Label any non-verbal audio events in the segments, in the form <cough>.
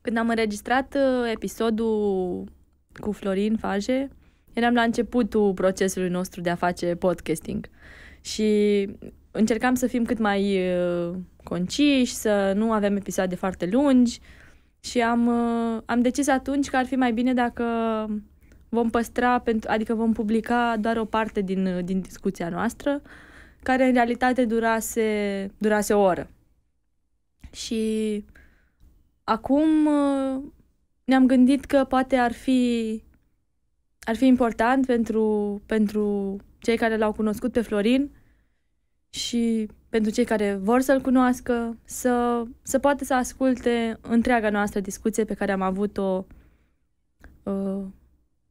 Când am înregistrat uh, episodul cu Florin Faje, eram la începutul procesului nostru de a face podcasting și încercam să fim cât mai uh, conciși, să nu avem episoade foarte lungi și am, uh, am decis atunci că ar fi mai bine dacă vom păstra, pentru, adică vom publica doar o parte din, din discuția noastră, care în realitate durase, durase o oră. Și Acum uh, ne-am gândit că poate ar fi, ar fi important pentru, pentru cei care l-au cunoscut pe Florin și pentru cei care vor să-l cunoască, să, să poată să asculte întreaga noastră discuție pe care am avut-o uh,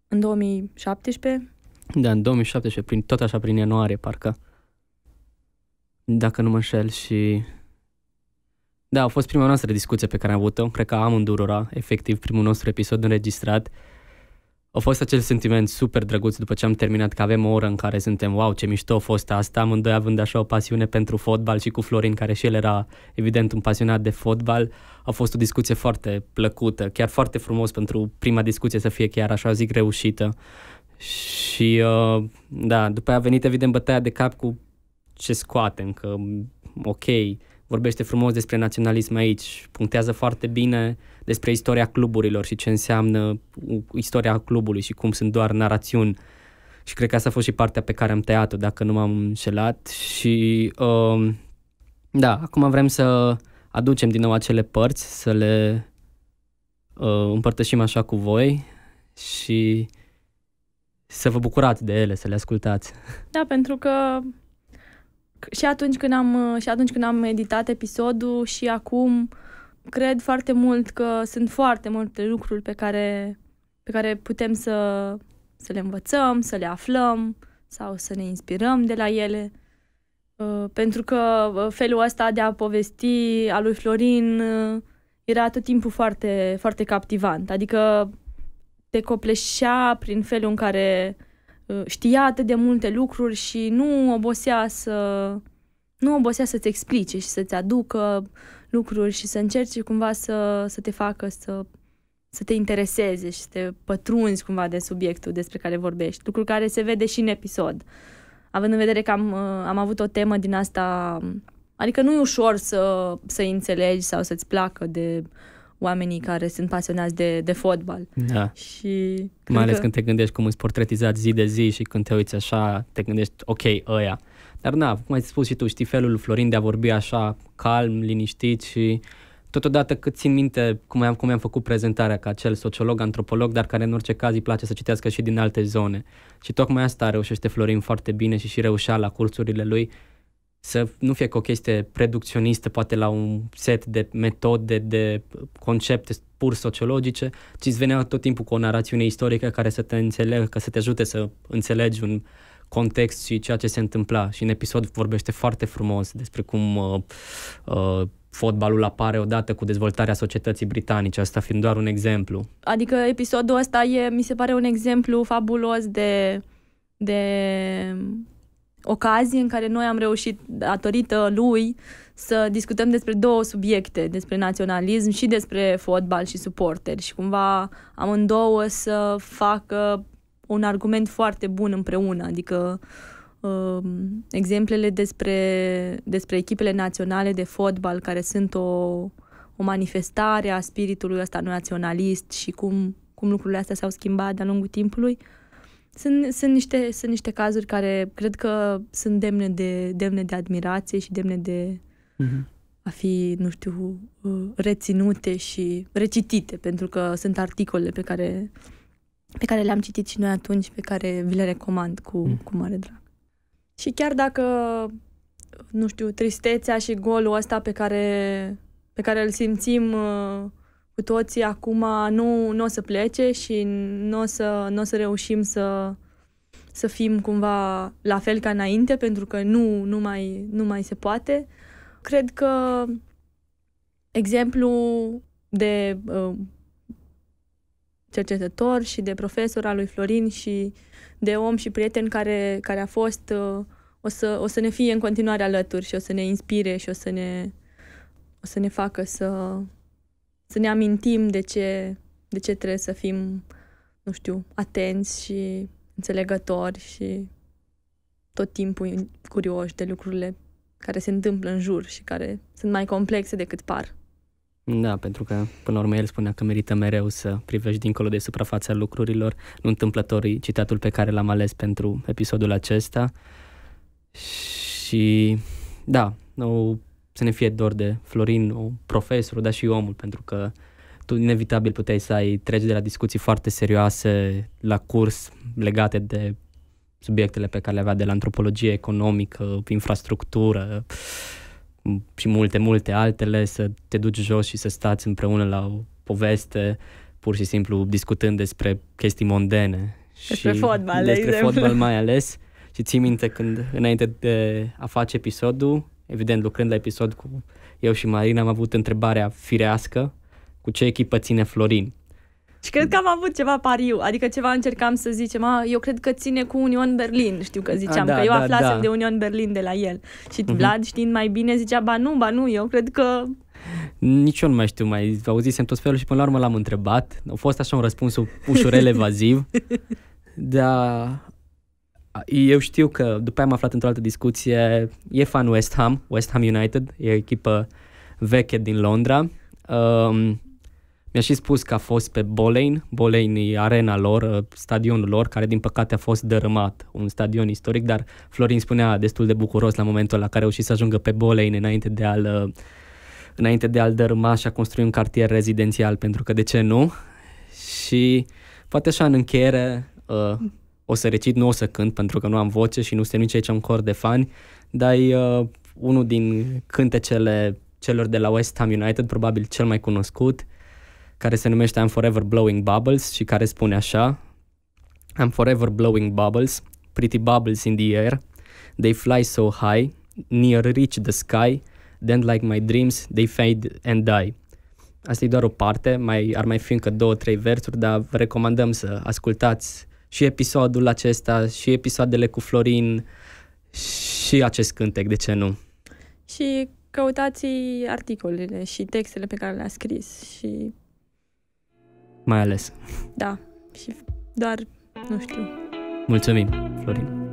în 2017. Da, în 2017, prin, tot așa prin ianuarie, parcă, dacă nu mă înșel, și da, a fost prima noastră discuție pe care am avut-o. Cred că am îndurora, efectiv, primul nostru episod înregistrat. A fost acel sentiment super drăguț după ce am terminat, că avem o oră în care suntem, wow, ce mișto a fost asta, amândoi având așa o pasiune pentru fotbal și cu Florin, care și el era, evident, un pasionat de fotbal. A fost o discuție foarte plăcută, chiar foarte frumos pentru prima discuție să fie chiar așa zic reușită. Și, uh, da, după aia a venit, evident, bătaia de cap cu ce scoatem, că, ok, vorbește frumos despre naționalism aici, punctează foarte bine despre istoria cluburilor și ce înseamnă istoria clubului și cum sunt doar narațiuni. Și cred că asta a fost și partea pe care am tăiat-o, dacă nu m-am înșelat. Și uh, da, acum vrem să aducem din nou acele părți, să le uh, împărtășim așa cu voi și să vă bucurați de ele, să le ascultați. Da, pentru că și atunci când am, uh, și atunci când am editat episodul și acum cred foarte mult că sunt foarte multe lucruri pe care, pe care putem să, să le învățăm, să le aflăm sau să ne inspirăm de la ele. Uh, pentru că uh, felul ăsta de a povesti a lui Florin era tot timpul foarte, foarte captivant. Adică te copleșea prin felul în care Uh, știa atât de multe lucruri și nu obosea să nu obosea să-ți explice și să-ți aducă lucruri și să încerci cumva să, să te facă să, să te intereseze și să te pătrunzi cumva de subiectul despre care vorbești, lucru care se vede și în episod. Având în vedere că am, uh, am avut o temă din asta, adică nu e ușor să, să înțelegi sau să-ți placă de uh, oamenii care sunt pasionați de, de fotbal. Da. Și Mai ales că... când te gândești cum îți portretizați zi de zi și când te uiți așa, te gândești, ok, ăia. Dar na, cum ai spus și tu, știi felul Florin de a vorbi așa calm, liniștit și totodată cât țin minte cum am, cum am făcut prezentarea ca acel sociolog, antropolog, dar care în orice caz îi place să citească și din alte zone. Și tocmai asta reușește Florin foarte bine și și reușea la cursurile lui să nu fie că o chestie reducționistă, poate la un set de metode, de concepte pur sociologice, ci îți venea tot timpul cu o narațiune istorică care să te înțeleagă, să te ajute să înțelegi un context și ceea ce se întâmpla. Și în episod vorbește foarte frumos despre cum uh, uh, fotbalul apare odată cu dezvoltarea societății britanice, asta fiind doar un exemplu. Adică episodul ăsta e, mi se pare un exemplu fabulos de, de ocazie în care noi am reușit, datorită lui, să discutăm despre două subiecte, despre naționalism și despre fotbal și suporteri și cumva amândouă să facă un argument foarte bun împreună, adică um, exemplele despre, despre echipele naționale de fotbal care sunt o, o manifestare a spiritului ăsta naționalist și cum, cum lucrurile astea s-au schimbat de-a lungul timpului, uh, sunt, sunt, niște, sunt niște cazuri care cred că sunt demne de, demne de admirație și demne de uh-huh. a fi, nu știu, uh, reținute și recitite, pentru că sunt articole pe care, pe care le-am citit și noi atunci, pe care vi le recomand cu, uh-huh. cu mare drag. Și chiar dacă, nu știu, tristețea și golul ăsta pe care, pe care îl simțim uh, cu toții acum nu, nu o să plece și nu o să, nu o să reușim să, să fim cumva la fel ca înainte, pentru că nu, nu, mai, nu mai se poate. Cred că exemplu de uh, cercetător și de profesor al lui Florin și de om și prieten care, care a fost, uh, o să, o să ne fie în continuare alături și o să ne inspire și o să ne, o să ne facă să să ne amintim de ce, de ce trebuie să fim, nu știu, atenți și înțelegători și tot timpul curioși de lucrurile care se întâmplă în jur și care sunt mai complexe decât par. Da, pentru că, până la urmă, el spunea că merită mereu să privești dincolo de suprafața lucrurilor. Nu întâmplător citatul pe care l-am ales pentru episodul acesta. Și, da, o să ne fie dor de Florin, o profesorul, dar și omul, pentru că tu inevitabil puteai să ai treci de la discuții foarte serioase la curs legate de subiectele pe care le avea de la antropologie economică, infrastructură și multe, multe altele, să te duci jos și să stați împreună la o poveste, pur și simplu discutând despre chestii mondene. Despre și fotbal, Despre de fotbal mai ales. Și ții minte când, înainte de a face episodul, Evident, lucrând la episod cu eu și Marina, am avut întrebarea firească cu ce echipă ține Florin. Și cred că am avut ceva pariu, adică ceva încercam să zicem, a, eu cred că ține cu Union Berlin, știu că ziceam, a, da, că eu da, aflasem da. de Union Berlin de la el. Și uh-huh. Vlad, știind mai bine, zicea, ba nu, ba nu, eu cred că... Nici eu nu mai știu, mai auzisem tot felul și până la urmă l-am întrebat. A fost așa un răspuns ușor elevaziv, <laughs> dar eu știu că după aia am aflat într-o altă discuție, e fan West Ham, West Ham United, e o echipă veche din Londra. Um, mi-a și spus că a fost pe Bolein, Bolein e arena lor, uh, stadionul lor, care din păcate a fost dărâmat, un stadion istoric, dar Florin spunea destul de bucuros la momentul la care a reușit să ajungă pe Bolein înainte de a-l, uh, înainte de a-l dărâma și a construi un cartier rezidențial, pentru că de ce nu? Și poate așa în încheiere, uh, o să recit, nu o să cânt pentru că nu am voce și nu suntem nici aici un cor de fani, dar e uh, unul din cântecele celor de la West Ham United, probabil cel mai cunoscut, care se numește I'm Forever Blowing Bubbles și care spune așa I'm forever blowing bubbles, pretty bubbles in the air, they fly so high, near reach the sky, then like my dreams, they fade and die. Asta e doar o parte, mai, ar mai fi încă două, trei versuri, dar vă recomandăm să ascultați și episodul acesta, și episoadele cu Florin, și acest cântec, de ce nu? Și căutați articolele și textele pe care le-a scris și... Mai ales. Da, și doar, nu știu. Mulțumim, Florin.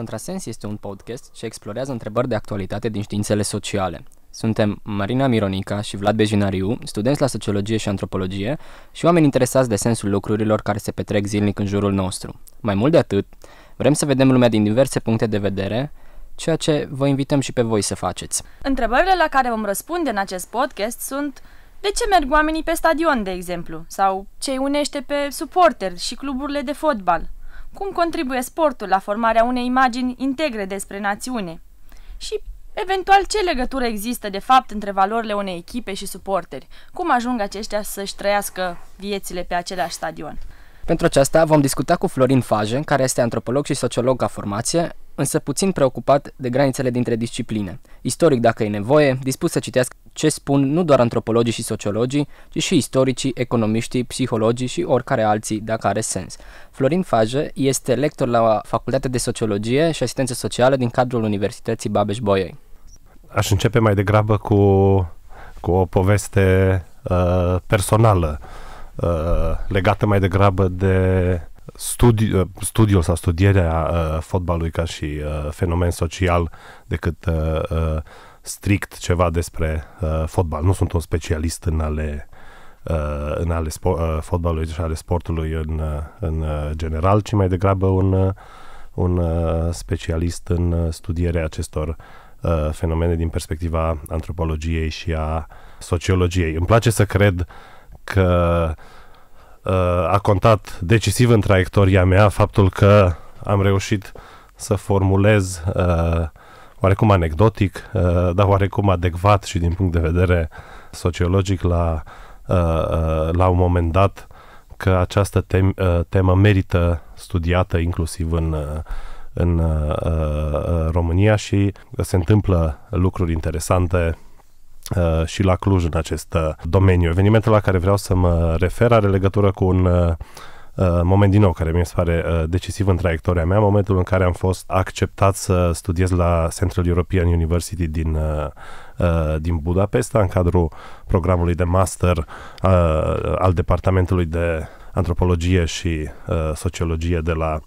Contrasens este un podcast ce explorează întrebări de actualitate din științele sociale. Suntem Marina Mironica și Vlad Bejinariu, studenți la sociologie și antropologie și oameni interesați de sensul lucrurilor care se petrec zilnic în jurul nostru. Mai mult de atât, vrem să vedem lumea din diverse puncte de vedere, ceea ce vă invităm și pe voi să faceți. Întrebările la care vom răspunde în acest podcast sunt de ce merg oamenii pe stadion, de exemplu, sau ce unește pe suporteri și cluburile de fotbal, cum contribuie sportul la formarea unei imagini integre despre națiune și, eventual, ce legătură există de fapt între valorile unei echipe și suporteri, cum ajung aceștia să-și trăiască viețile pe același stadion. Pentru aceasta vom discuta cu Florin Faje, care este antropolog și sociolog la formație, însă puțin preocupat de granițele dintre discipline. Istoric dacă e nevoie, dispus să citească ce spun nu doar antropologii și sociologii, ci și istoricii, economiștii, psihologii și oricare alții, dacă are sens. Florin Faje este lector la Facultatea de Sociologie și Asistență Socială din cadrul Universității Babeș-Bolyai. Aș începe mai degrabă cu, cu o poveste uh, personală, uh, legată mai degrabă de studi- uh, studiul sau studierea uh, fotbalului ca și uh, fenomen social decât uh, uh, strict ceva despre uh, fotbal. Nu sunt un specialist în ale uh, în ale spo- uh, fotbalului și ale sportului în, uh, în uh, general, ci mai degrabă un, uh, un specialist în studierea acestor fenomene din perspectiva antropologiei și a sociologiei. Îmi place să cred că a contat decisiv în traiectoria mea faptul că am reușit să formulez uh, oarecum anecdotic, uh, dar oarecum adecvat și din punct de vedere sociologic la, uh, uh, la un moment dat că această tem, temă merită studiată inclusiv în, în România și se întâmplă lucruri interesante și la Cluj în acest domeniu. Evenimentul la care vreau să mă refer are legătură cu un Uh, moment din nou care mi se pare uh, decisiv în traiectoria mea, momentul în care am fost acceptat să studiez la Central European University din, uh, din Budapesta în cadrul programului de master al Departamentului de Antropologie și Sociologie de la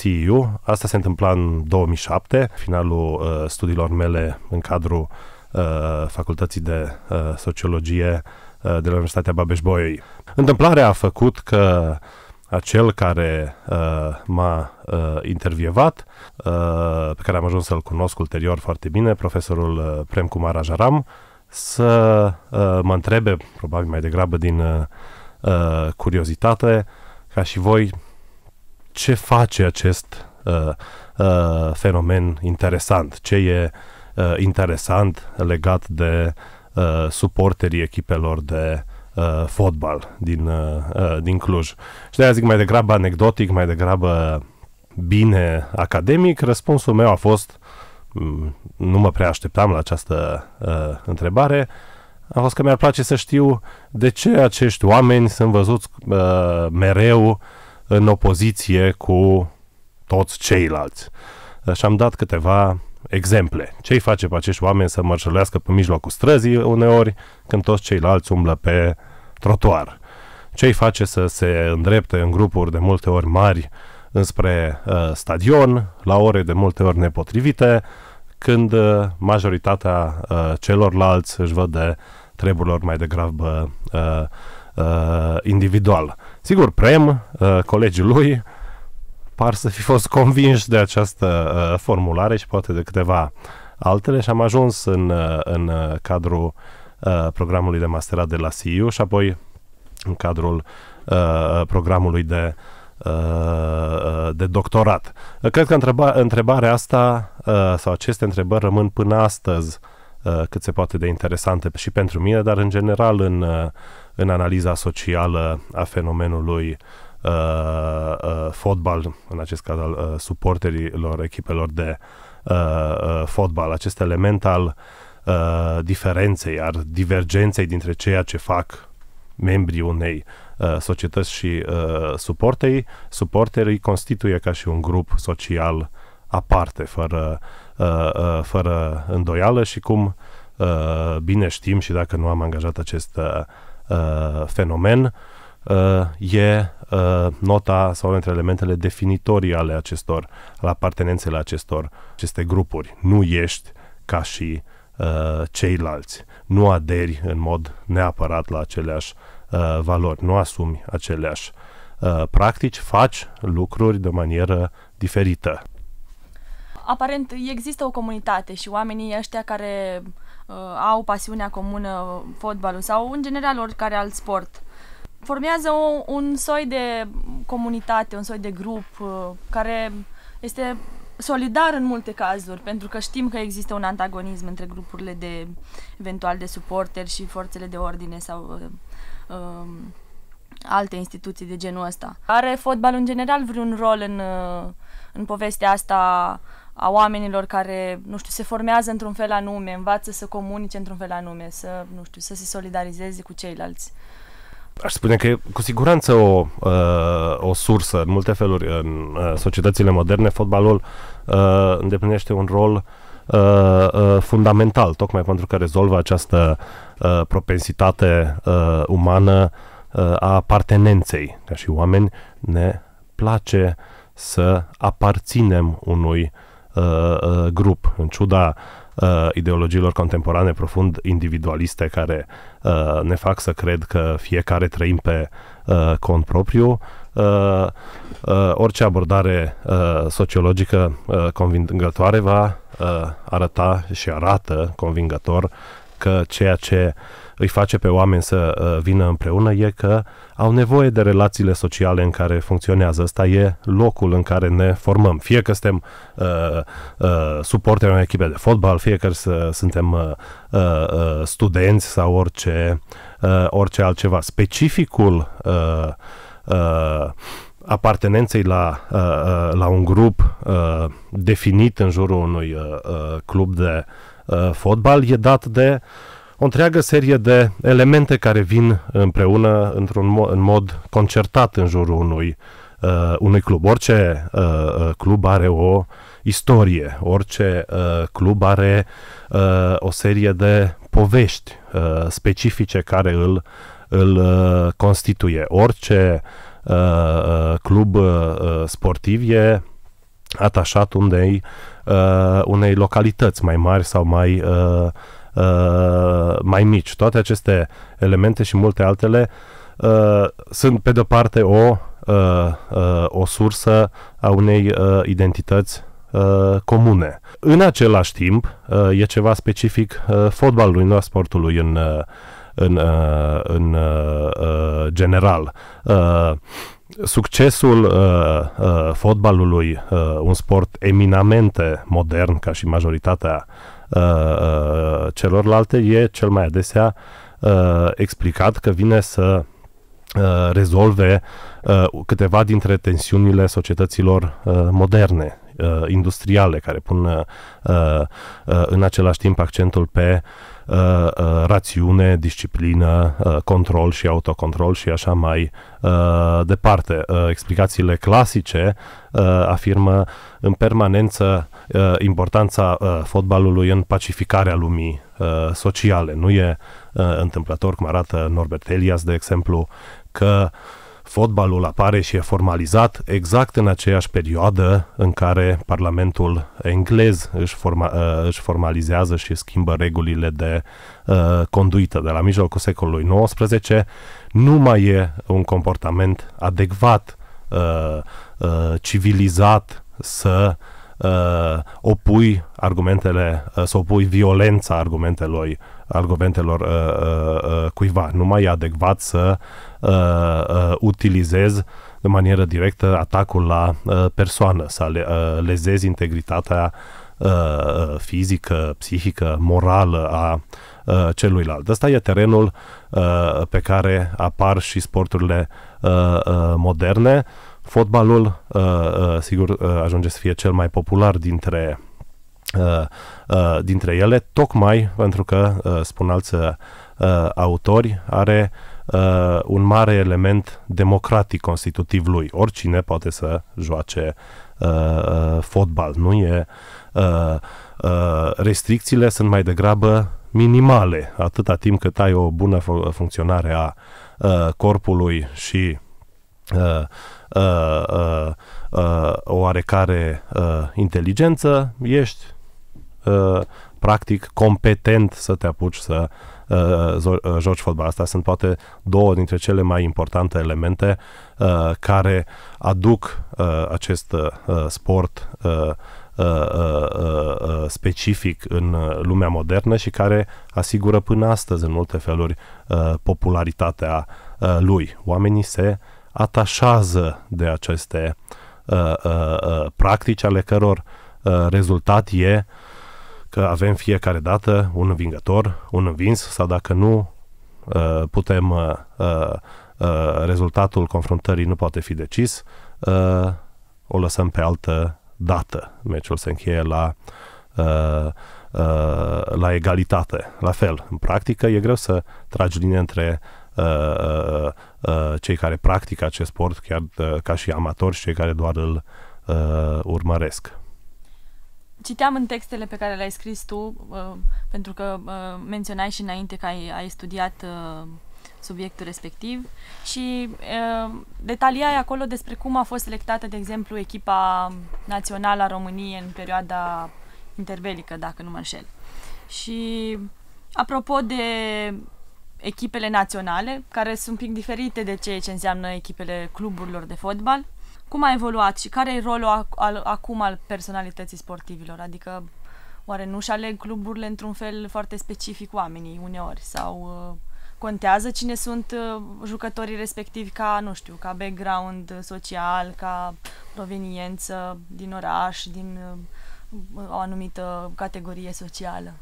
CEU. Asta se întâmpla în 2007, finalul studiilor mele în cadrul facultății de sociologie Uh, de la Universitatea Babeș-Bolyai. Întâmplarea a făcut că acel care uh, m-a uh, intervievat, uh, pe care am ajuns să-l cunosc ulterior foarte bine, profesorul uh, Prem Kumar Ajaram, să uh, mă întrebe, probabil mai degrabă din uh, uh, curiozitate, ca și voi, ce face acest uh, uh, fenomen interesant, ce e uh, interesant legat de uh, uh, suporterii echipelor de uh, fotbal din, uh, uh din Cluj. Și de zic mai degrabă anecdotic, mai degrabă bine academic, răspunsul meu a fost m- mm, nu mă prea așteptam la această uh, întrebare, a fost că mi-ar place să știu de ce acești oameni sunt văzuți uh, mereu în opoziție cu toți ceilalți. și am dat câteva exemple. Ce-i face pe acești oameni să mărșălească pe mijlocul străzii uneori, când toți ceilalți umblă pe trotuar? Ce-i face să se îndrepte în grupuri de multe ori mari înspre uh, stadion, la ore de multe ori nepotrivite, când uh, majoritatea uh, celorlalți își văd de treburilor mai degrabă uh, uh, individual. Sigur, Prem, uh, colegii lui, par să fi fost convinși de această uh, formulare și poate de câteva altele și am ajuns în, uh, în uh, cadrul uh, programului de masterat de la CIU și apoi în cadrul uh, programului de uh, de doctorat. Cred că întreba, întrebarea asta uh, sau aceste întrebări rămân până astăzi cât se poate de interesante și pentru mine, dar în general în, în analiza socială a fenomenului uh, Uh, uh, fotbal, în acest caz al uh, suporterilor echipelor de fotbal, acest element al diferenței, al divergenței dintre ceea ce fac membrii unei societăți și suporterii, suporterii constituie ca și un grup social aparte, fără, fără îndoială și cum bine știm și dacă nu am angajat acest fenomen, Uh, e uh, nota sau între elementele definitorii ale acestor, apartenenței la acestor aceste grupuri. Nu ești ca și uh, ceilalți. Nu aderi în mod neapărat la aceleași uh, valori. Nu asumi aceleași uh, practici. Faci lucruri de manieră diferită. Aparent există o comunitate și oamenii ăștia care uh, au pasiunea comună fotbalul sau în general oricare alt sport uh, formează o, un soi de comunitate, un soi de grup uh, care este solidar în multe cazuri, pentru că știm că există un antagonism între grupurile de eventual de suporteri și forțele de ordine sau uh, uh, alte instituții de genul ăsta. Are fotbalul în general vreun rol în, uh, în povestea asta a oamenilor care, nu știu, se formează într-un fel anume, învață să comunice într-un fel anume, să, nu știu, să se solidarizeze cu ceilalți. Aș spune că e cu siguranță o, uh, o sursă, în multe feluri, în uh, societățile moderne, fotbalul uh, îndeplinește un rol fundamental, tocmai pentru că rezolvă această propensitate umană a apartenenței. Ca și oameni ne place să aparținem unui grup, în ciuda uh, ideologiilor contemporane profund individualiste care uh, ne fac să cred că fiecare trăim pe uh, cont propriu. Uh, uh, orice abordare uh, sociologică uh, convingătoare va uh, arăta și arată convingător că ceea ce uh, îi face pe oameni să uh, vină împreună e că au nevoie de relațiile sociale în care funcționează. Asta e locul în care ne formăm. Fie că suntem uh, uh, suporteri unei echipe de fotbal, fie că suntem uh, uh, uh, studenți sau orice, uh, orice altceva. Specificul uh, uh, apartenenței la, uh, uh la un grup uh, definit în jurul unui uh, club de fotbal e dat de uh, o întreagă serie de elemente care vin împreună într-un mo- în mod concertat în jurul unui, uh, unui club. Orice uh, uh, club are o istorie, orice uh, club are uh, o serie de povești uh, specifice care îl, îl uh, constituie. Orice uh, uh club uh, uh, sportiv e atașat unei, uh, unei localități mai mari sau mai uh, uh, mai mici. Toate aceste elemente și multe altele uh, sunt, pe de-o parte, o, uh, uh, o sursă a unei uh, identități uh, comune. În același timp, uh, e ceva specific uh, fotbalului, nu a sportului în, uh, în, uh, în uh, uh, general. Uh, succesul uh, uh, fotbalului, uh, un sport eminamente modern ca și majoritatea uh, Uh, uh, celorlalte e cel mai adesea uh, explicat că vine să uh, rezolve uh, câteva dintre tensiunile societăților uh, moderne, uh, industriale, care pun uh, uh, în același timp accentul pe uh, Uh, uh, rațiune, disciplină, uh, control și autocontrol și așa mai departe. Explicațiile clasice afirmă în permanență importanța fotbalului în pacificarea lumii sociale. Nu e întâmplător, cum arată Norbert Elias, de exemplu, că uh, Fotbalul apare și e formalizat exact în aceeași perioadă în care Parlamentul englez își, forma, uh, își formalizează și schimbă regulile de uh, conduită. De la mijlocul secolului XIX nu mai e un comportament adecvat, uh, uh, civilizat să uh, opui argumentele, uh, să opui violența argumentelor argumentelor uh, uh, uh, cuiva. Nu mai e adecvat să uh, uh, utilizez de manieră directă atacul la uh, persoană, să le, uh, lezezi integritatea uh, uh, fizică, psihică, morală a uh, celuilalt. Ăsta e terenul uh, pe care apar și sporturile uh, uh, moderne. Fotbalul, uh, uh, sigur, uh, ajunge să fie cel mai popular dintre Uh, uh, dintre ele, tocmai pentru că, uh, spun alți autori, are un mare element democratic constitutiv lui. Oricine poate să joace fotbal, nu e. restricțiile sunt mai degrabă minimale, atâta timp cât ai o bună funcționare a corpului și o oarecare inteligență, ești Uh, practic competent să te apuci să uh, uh, joci fotbal. Asta sunt poate două dintre cele mai importante elemente care aduc acest sport specific în lumea modernă și care asigură până astăzi în multe feluri popularitatea lui. Oamenii se atașează de aceste practici ale căror rezultat e uh, că avem fiecare dată un învingător, un învins sau dacă nu uh, putem uh, uh, rezultatul confruntării nu poate fi decis, o lăsăm pe altă dată. Meciul se încheie la la egalitate. La fel, în practică e greu să tragi linie între cei care practică acest sport, chiar ca și amatori și cei care doar îl urmăresc citeam în textele pe care le-ai scris tu, uh, pentru că uh, menționai și înainte că ai, ai studiat uh, subiectul respectiv și uh, detaliai acolo despre cum a fost selectată, de exemplu, echipa națională a României în perioada interbelică, dacă nu mă înșel. Și apropo de echipele naționale, care sunt un pic diferite de ceea ce înseamnă echipele cluburilor de fotbal, uh, cum a evoluat și care e rolul a, al, acum al personalității sportivilor? Adică oare nu-și aleg cluburile într-un fel foarte specific oamenii uneori sau uh, contează cine sunt uh, jucătorii respectivi ca, nu știu, ca background social, ca proveniență din oraș, din uh, o anumită categorie socială?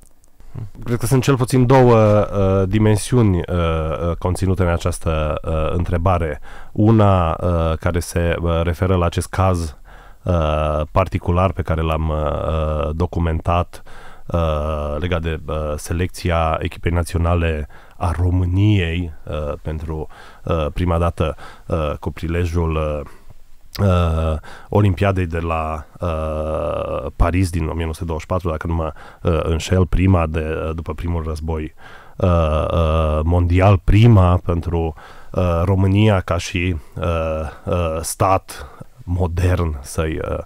Cred că sunt cel puțin două uh, dimensiuni uh, uh, conținute în această uh, întrebare. Una uh, care se uh, referă la acest caz uh, particular pe care l-am uh, uh documentat uh, legat de uh, selecția echipei naționale a României uh, pentru uh, prima dată uh, cu prilejul uh, uh, Olimpiadei de la uh, Paris din 1924, dacă nu mă uh, înșel, prima de, uh, după primul război uh, uh, mondial, prima pentru uh, România ca și uh, uh, stat modern, să-i, uh,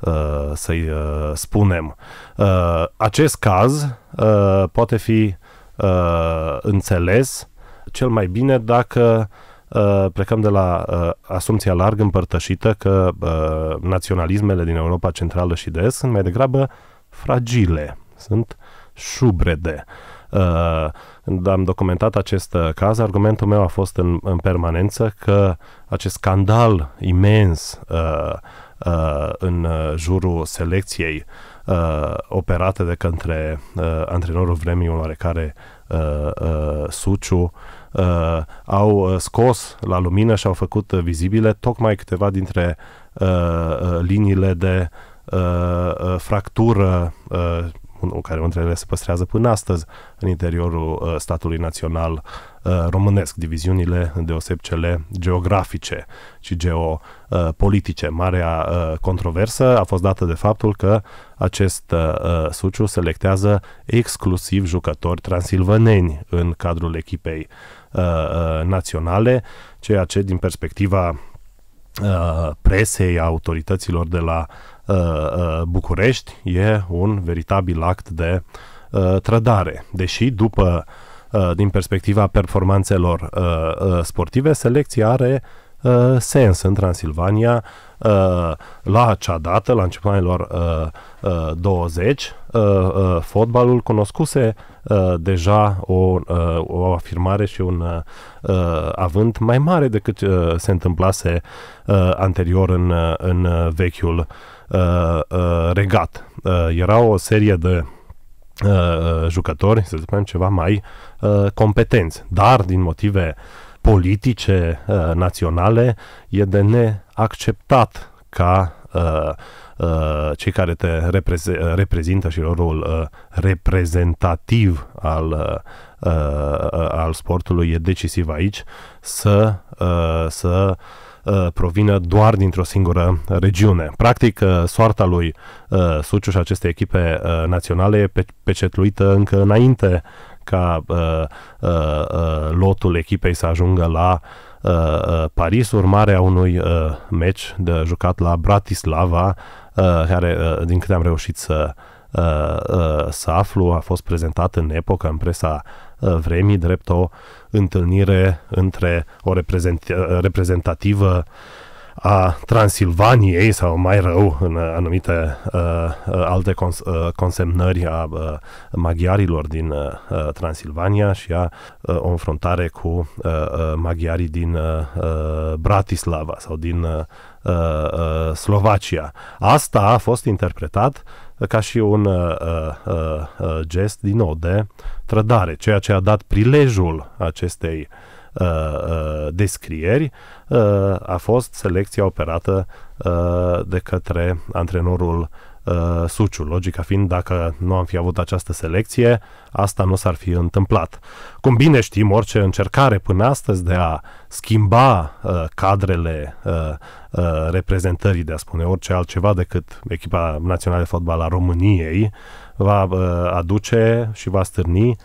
uh, să-i uh, spunem. Uh, acest caz uh, poate fi uh, înțeles cel mai bine dacă uh, Uh, plecăm de la uh, asumția larg împărtășită că uh, naționalismele din Europa Centrală și de Est sunt mai degrabă fragile, sunt șubrede. Când am documentat acest caz, argumentul meu a fost în, în permanență că acest scandal imens în jurul selecției uh, operate de către uh, antrenorul vremii oarecare uh, uh, Suciu uh, au uh, scos la lumină și au făcut uh, vizibile tocmai câteva dintre uh, uh liniile de uh, fractură uh, care între ele se păstrează până astăzi în interiorul uh, statului național uh, românesc, diviziunile îndeoseb cele geografice și geopolitice. Marea uh, controversă a fost dată de faptul că acest uh, suciu selectează exclusiv jucători transilvaneni în cadrul echipei uh, Uh, uh, naționale, ceea ce din perspectiva uh, presei, autorităților de la București, e un veritabil act de trădare. Deși după din perspectiva performanțelor sportive, selecția are sens în Transilvania Uh, la acea dată, la începutul anilor 20, uh, uh, fotbalul cunoscuse deja o, o afirmare și un avânt mai mare decât se întâmplase anterior în, în vechiul regat. Era o serie de jucători, să spunem, ceva mai competenți, dar din motive uh, politice uh, naționale, e de neacceptat ca uh, uh, cei care te repreze- reprezintă și rolul uh, reprezentativ al, uh, uh, al sportului e decisiv aici, să, uh, să uh, provină doar dintr-o singură regiune. Practic, uh, soarta lui uh, Suciu și aceste echipe naționale e pe- pecetluită încă înainte ca uh, uh, uh, lotul echipei să ajungă la uh, uh, Paris, urmare a unui uh, meci de jucat la Bratislava, uh, care, uh, din câte am reușit să uh, uh, să aflu, a fost prezentat în epocă, în presa uh, vremii, drept o întâlnire între o reprezent- uh, reprezentativă uh, a Transilvaniei sau mai rău în anumite uh, uh, alte cons- uh, consemnări a uh, maghiarilor din uh, uh, Transilvania și a uh, o înfruntare cu uh, uh, maghiarii din uh, uh Bratislava sau din uh, uh, Slovacia. Asta a fost interpretat ca și un uh, uh, uh, gest din nou de trădare, ceea ce a dat prilejul acestei uh, Uh, uh, descrieri uh, a fost selecția operată uh, de către antrenorul uh, Suciu. Logica fiind, dacă nu am fi avut această selecție, asta nu s-ar fi întâmplat. Cum bine știm, orice încercare până astăzi de a schimba uh, cadrele uh, uh, reprezentării, de a spune orice altceva decât echipa națională de fotbal a României, va uh, aduce și va stârni uh,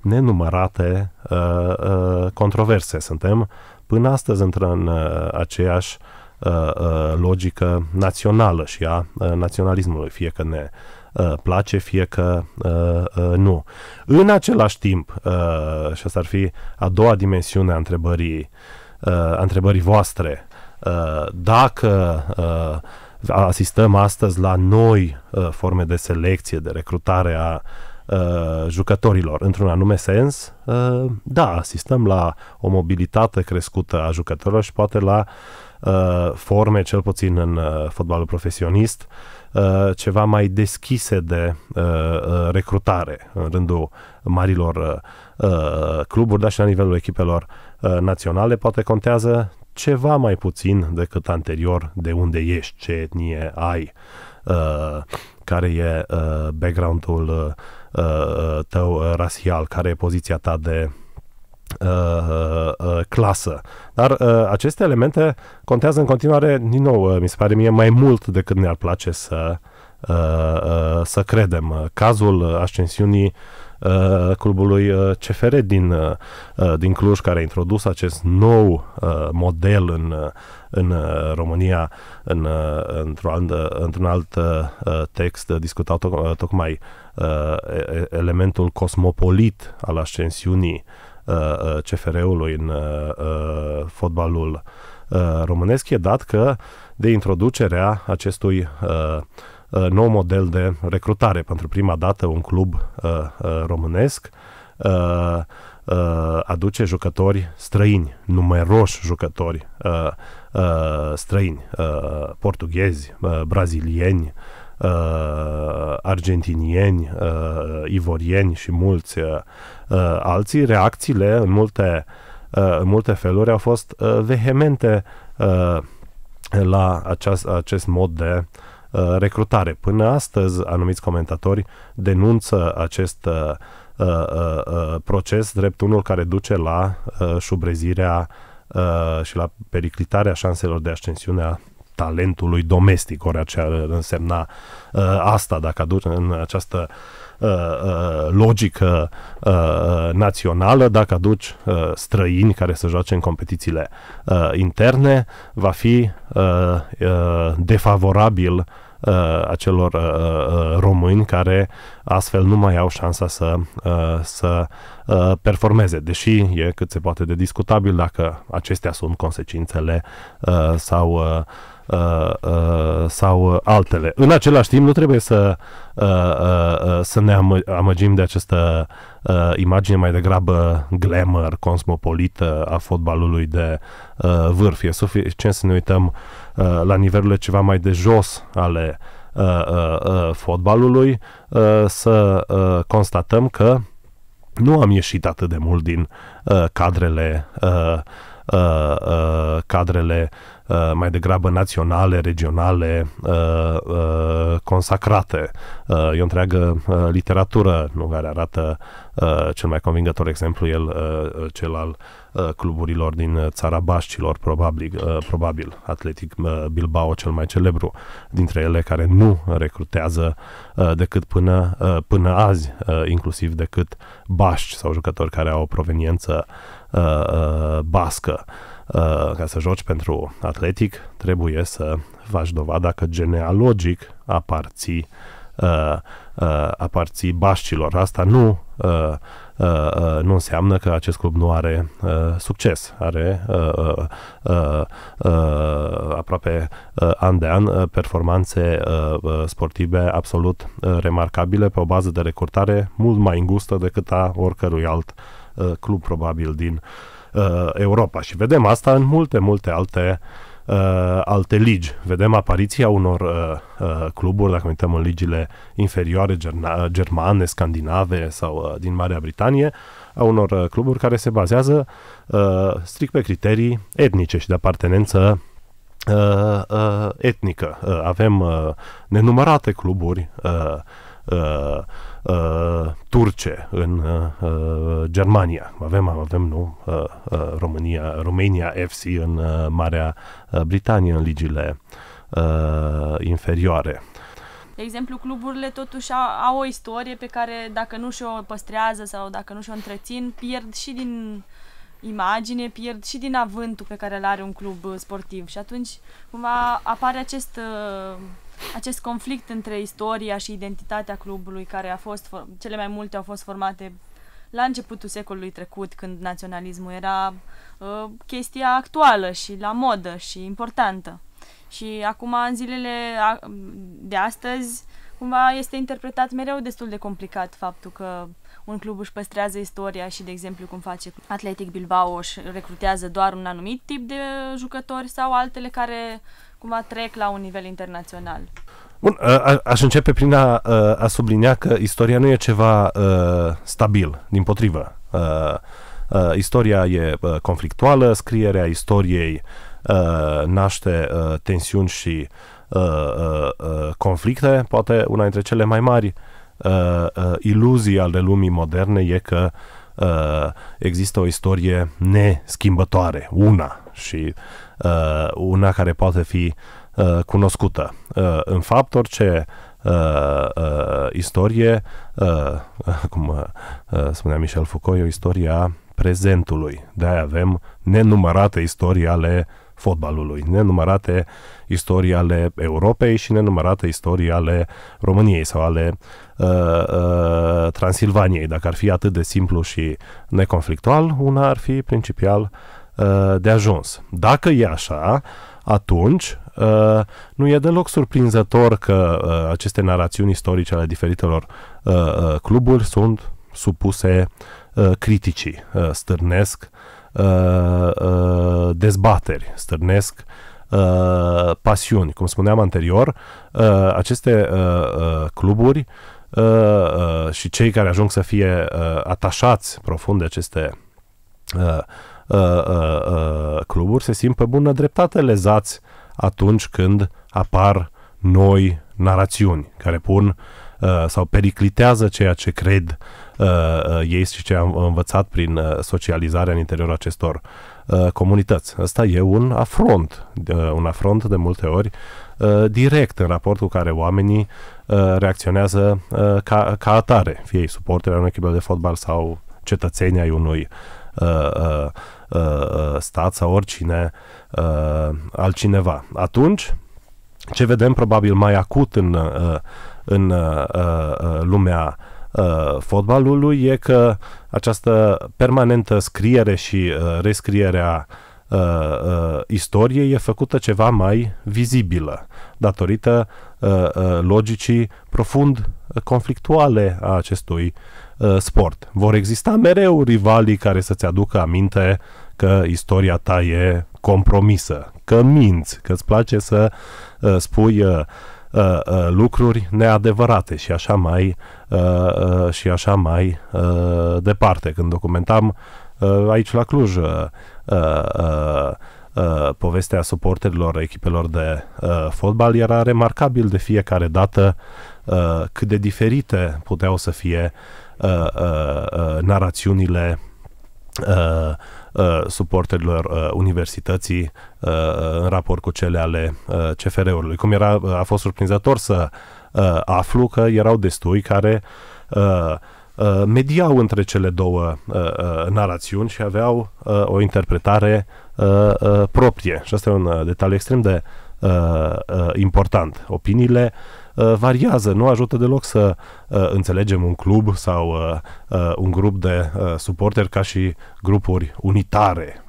nenumărate uh, uh, controverse. Suntem până astăzi într în uh, aceeași uh, uh, logică națională și a uh, naționalismului, fie că ne uh, place, fie că uh, uh, nu. În același timp, uh, și asta ar fi a doua dimensiune a întrebării, uh, a întrebării voastre, uh, dacă uh, asistăm astăzi la noi uh, forme de selecție, de recrutare a uh, Uh, jucătorilor. Într-un anume sens, uh, da, asistăm la o mobilitate crescută a jucătorilor și poate la uh, forme, cel puțin în uh, fotbalul profesionist, uh, ceva mai deschise de uh, uh recrutare în rândul marilor uh, uh, cluburi, dar și la nivelul echipelor uh, naționale. Poate contează ceva mai puțin decât anterior de unde ești, ce etnie ai, uh, care e uh, background-ul uh, uh, tău uh, rasial, care e poziția ta de uh, uh, clasă. Dar aceste elemente contează în continuare, din nou, mi se pare mie mai mult decât ne-ar place să să credem. Cazul ascensiunii Uh, clubului uh, CFR din, uh, din Cluj, care a introdus acest nou model în, în România în, într-un într alt text discutat tocmai elementul cosmopolit al ascensiunii CFR-ului în fotbalul românesc e dat că de introducerea acestui uh, Uh, nou model de recrutare. Pentru prima dată un club uh, uh, românesc aduce jucători străini, numeroși jucători străini, portughezi, brazilieni, uh, argentinieni, uh, ivorieni și mulți uh, alții, reacțiile în multe, uh, în multe feluri au fost uh, vehemente uh, la aceast, acest mod de uh, Uh, recrutare. Până astăzi, anumiți comentatori denunță acest uh, uh, proces drept unul care duce la șubrezirea și la periclitarea șanselor de ascensiune a talentului domestic, ori ce ar însemna asta, dacă aduce în această uh, Uh, uh, logică uh, națională, dacă aduci străini care să joace în competițiile interne, va fi defavorabil acelor români care astfel nu mai au șansa să, să performeze, deși e cât se poate de discutabil dacă acestea sunt consecințele sau Uh, uh, sau altele. În același timp, nu trebuie să, uh, uh, uh să ne amăgim de această uh, imagine mai degrabă glamour, cosmopolită a fotbalului de uh, vârf. E suficient să ne uităm uh, la nivelurile ceva mai de jos ale uh, uh, uh, fotbalului uh, să uh, constatăm că nu am ieșit atât de mult din uh, cadrele uh, Uh, uh, cadrele uh, mai degrabă naționale, regionale, consacrate. E o întreagă literatură nu, care arată cel mai convingător exemplu, el cel al cluburilor din țara Bașcilor, probabil, probabil Atletic Bilbao cel mai celebru, dintre ele care nu recrutează decât până, până azi, inclusiv decât bașci sau jucători care au o proveniență uh, Uh, uh, bască. Uh, ca să joci pentru atletic, trebuie să faci dovada că genealogic aparții uh, uh, aparții bașcilor. Asta nu uh, uh, uh, nu înseamnă că acest club nu are uh, succes. Are uh, uh, uh, uh, aproape uh, an de an uh, performanțe uh, uh, sportive absolut uh, remarcabile pe o bază de recurtare mult mai îngustă decât a oricărui alt uh, Uh, club probabil din uh, Europa. Și vedem asta în multe, multe alte uh, alte ligi. Vedem apariția unor uh, uh, cluburi, dacă uităm în ligile inferioare germane, scandinave sau uh, din Marea Britanie, a unor uh, cluburi care se bazează uh, strict pe criterii etnice și de apartenență uh, uh, etnică. Uh, avem uh, nenumărate cluburi uh, uh, uh, turce în uh, uh, Germania. Avem, avem nu, uh, uh, România, România FC în uh, Marea uh, Britanie, în ligile uh, inferioare. De exemplu, cluburile totuși au, au o istorie pe care dacă nu și-o păstrează sau dacă nu și-o întrețin, pierd și din imagine, pierd și din avântul pe care îl are un club sportiv. Și atunci, cumva, apare acest uh, acest conflict între istoria și identitatea clubului, care a fost, cele mai multe au fost formate la începutul secolului trecut, când naționalismul era uh, chestia actuală și la modă și importantă. Și acum, în zilele de astăzi, cumva este interpretat mereu destul de complicat faptul că un club își păstrează istoria și, de exemplu, cum face Atletic Bilbao, își recrutează doar un anumit tip de jucători sau altele care cumva trec la un nivel internațional. Bun, aș începe prin a, a sublinia că istoria nu e ceva a, stabil, din potrivă. A, a, istoria e conflictuală, scrierea istoriei a, naște a, tensiuni și a, a, a, conflicte. Poate una dintre cele mai mari a, a, iluzii ale lumii moderne e că a, există o istorie neschimbătoare, una, și Uh, una care poate fi uh, cunoscută. Uh, în fapt, orice Uh, uh, istorie, uh, <laughs> cum uh, spunea Michel Foucault, e o istorie a prezentului. De-aia avem nenumărate istorii ale fotbalului, nenumărate istorii ale Europei și nenumărate istorii ale României sau ale uh, uh, Transilvaniei. Dacă ar fi atât de simplu și neconflictual, una ar fi principial uh, Uh, de ajuns. Dacă e așa, atunci uh, nu e deloc surprinzător că uh, aceste narațiuni istorice ale diferitelor cluburi sunt supuse criticii, stârnesc dezbateri, stârnesc pasiuni. Cum spuneam anterior, aceste cluburi și cei care ajung să fie atașați profund de aceste Uh, uh, uh, cluburi se simt pe bună dreptate lezați atunci când apar noi narațiuni care pun sau periclitează ceea ce cred ei și ce am învățat prin socializarea în interiorul acestor comunități. Asta e un afront, un afront de multe ori direct în raport cu care oamenii reacționează ca, ca atare, fie ei suporteri al unei echipe de fotbal sau cetățenii ai unui Uh, uh, uh, stat sau oricine uh, altcineva. Atunci, ce vedem probabil mai acut în, uh, în uh, uh, lumea uh, fotbalului e că această permanentă scriere și uh, rescrierea istoriei e făcută ceva mai vizibilă datorită logicii profund conflictuale a acestui Uh, sport. Vor exista mereu rivalii care să-ți aducă aminte că istoria ta e compromisă, că minți, că îți place să uh, spui uh, uh, uh, lucruri neadevărate și așa mai uh, uh, și așa mai uh, departe. Când documentam uh, aici la Cluj uh, uh, Uh, povestea suporterilor echipelor de uh, fotbal era remarcabil de fiecare dată uh, cât de diferite puteau să fie uh, Uh, uh, uh, narațiunile uh, uh suporterilor uh, universității în raport cu cele ale CFR-ului. Cum era, a fost surprinzător să aflu că erau destui care mediau între cele două narațiuni și aveau o interpretare proprie. Și asta e un detaliu extrem de important. Opiniile uh, Uh, variază, nu ajută deloc să uh, înțelegem un club sau uh, un grup de suporteri ca și grupuri unitare,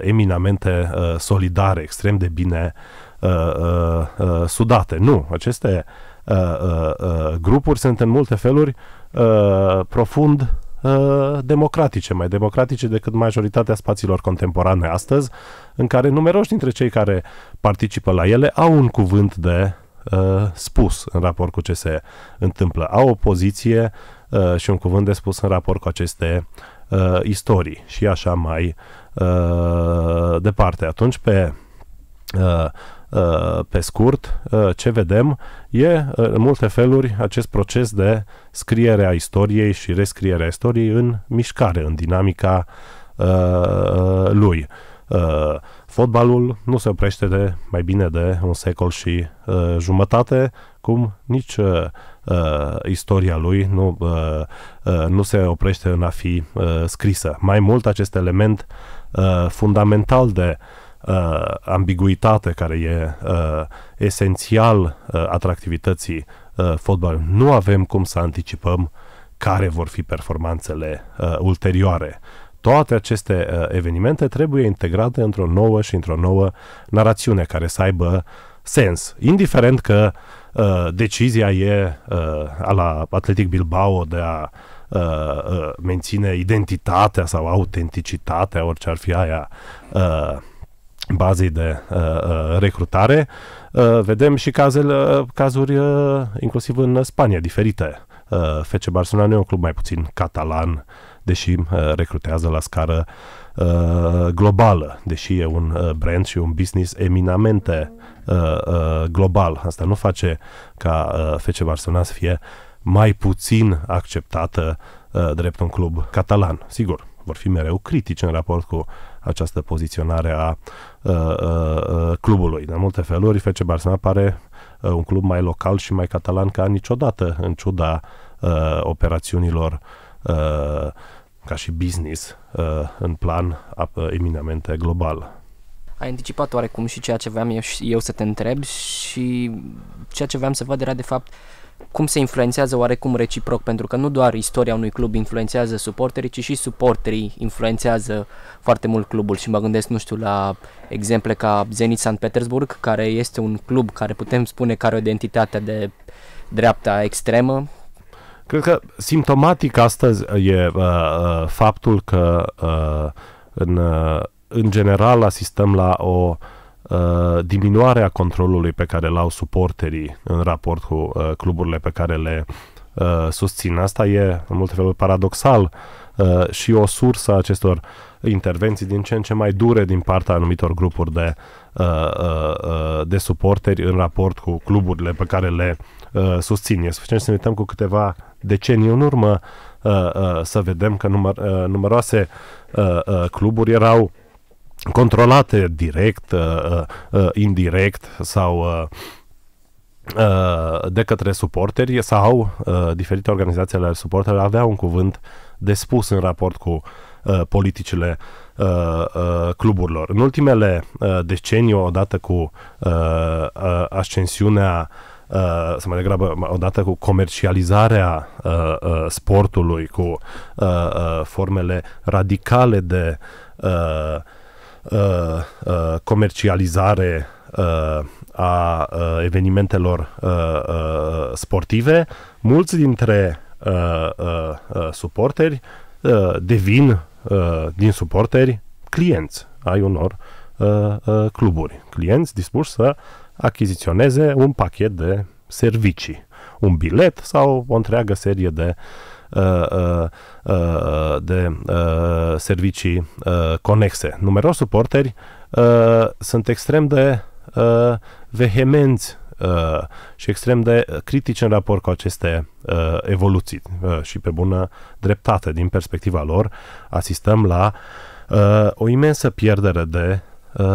eminamente solidare, extrem de bine sudate. Nu, aceste grupuri sunt în multe feluri profund democratice, mai democratice decât majoritatea spațiilor contemporane astăzi, în care numeroși dintre cei care participă la ele au un cuvânt de Uh, spus în raport cu ce se întâmplă. Au o poziție uh, și un cuvânt de spus în raport cu aceste uh, istorii și așa mai departe. Atunci pe pe scurt, ce vedem e, în multe feluri, acest proces de scriere a istoriei și rescrierea istoriei în mișcare, în dinamica lui. Fotbalul nu se oprește de mai bine de un secol și uh, jumătate, cum nici uh, uh, istoria lui nu, uh, uh, nu se oprește în a fi uh, scrisă. Mai mult, acest element uh, fundamental de uh, ambiguitate care e uh, esențial uh, atractivității uh, fotbalului, nu avem cum să anticipăm care vor fi performanțele uh, ulterioare. Uh, toate aceste uh, evenimente trebuie integrate într-o nouă și într-o nouă narațiune care să aibă sens. Indiferent că uh, decizia e uh, a la Atletic Bilbao de a uh, uh, menține identitatea sau autenticitatea, orice ar fi aia, uh, bazei de uh, uh, recrutare. Uh, vedem și cazele, uh, cazuri uh, inclusiv în Spania diferite. Uh, FC Barcelona nu e un club mai puțin catalan deși uh, recrutează la scară uh, globală, deși e un uh, brand și un business eminamente global. Asta nu face ca FC Barcelona să fie mai puțin acceptată drept un club catalan. Sigur, vor fi mereu critici în raport cu această poziționare a clubului. De multe feluri, FC Barcelona pare un club mai local și mai catalan ca niciodată, în ciuda operațiunilor uh, Uh, ca și business uh, în plan uh, eminamente global. Ai anticipat oarecum și ceea ce vreau eu, eu să te întreb și ceea ce vreau să văd era de fapt cum se influențează oarecum reciproc, pentru că nu doar istoria unui club influențează suporterii, ci și suporterii influențează foarte mult clubul și mă gândesc, nu știu, la exemple ca Zenit St. Petersburg, care este un club care putem spune că are o identitate de dreapta extremă, Cred că simptomatic astăzi uh, e uh, uh, faptul că uh, în, uh, în general asistăm la o uh, diminuare a controlului pe care l-au suporterii în raport cu uh, cluburile pe care le uh, susțin. Asta e, în multe feluri, paradoxal uh, și o sursă a acestor intervenții din ce în ce mai dure din partea anumitor grupuri de, uh, uh, uh de suporteri în raport cu cluburile pe care le susțin. E suficient să ne uităm cu câteva decenii în urmă uh, uh, să vedem că număr, uh, numeroase cluburi erau controlate direct, indirect sau de către suporteri sau diferite organizații ale suporterilor aveau un cuvânt de spus în raport cu politicile cluburilor. În ultimele decenii, odată cu ascensiunea Uh, să mai degrabă odată cu comercializarea uh, uh, sportului, cu uh, uh, formele radicale de uh, uh, uh, comercializare uh, a uh, evenimentelor uh, uh, sportive, mulți dintre uh, uh, uh suporteri uh, devin uh, din suporteri clienți ai unor uh, uh, cluburi. Clienți dispuși să uh, achiziționeze un pachet de servicii, un bilet sau o întreagă serie de uh, uh, uh, de servicii conexe. Numeroși suporteri sunt extrem de vehemenți și extrem de critici în raport cu aceste evoluții și pe bună dreptate din perspectiva lor asistăm la o imensă pierdere de Uh,